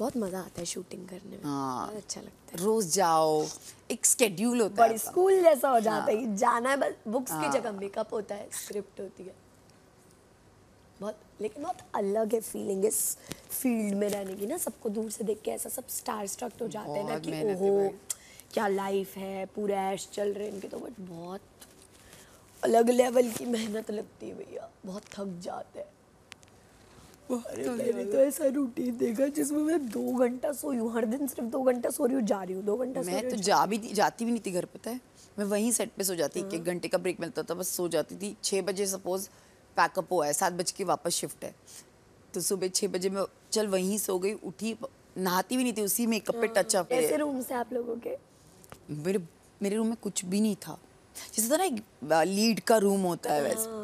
बहुत मज़ा आता है शूटिंग करने में हाँ अच्छा लगता है रोज़ जाओ एक स्केड्यूल होता है स्कूल जैसा हो जाता है हाँ। जाना है बस बुक्स की हाँ। जगह मेकअप होता है स्क्रिप्ट होती है बहुत लेकिन बहुत अलग है फीलिंग इस फील्ड में रहने की ना सबको दूर से देख के ऐसा सब स्टार स्ट्रक्ट हो जाते हैं ना कि ओहो क्या लाइफ है पूरे ऐश चल रहे हैं इनके तो बट बहुत अलग लेवल की मेहनत लगती है भैया बहुत थक जाते हैं अरे मैंने तो ऐसा रूटीन देखा जिसमें मैं दो घंटा सोई हूँ हर दिन सिर्फ दो घंटा सो रही हूँ जा रही हूँ दो घंटा मैं तो जा भी जाती भी नहीं थी घर पता है मैं वहीं सेट पे सो जाती एक हाँ। घंटे का ब्रेक मिलता था बस सो जाती थी छः बजे सपोज पैकअप हुआ है सात बज के वापस शिफ्ट है तो सुबह छः बजे मैं चल वहीं सो गई उठी नहाती भी नहीं थी उसी मेकअप पे टच अप रूम से आप लोगों के मेरे मेरे रूम में कुछ भी नहीं था जैसे था ना एक लीड का रूम होता है हाँ, वैसे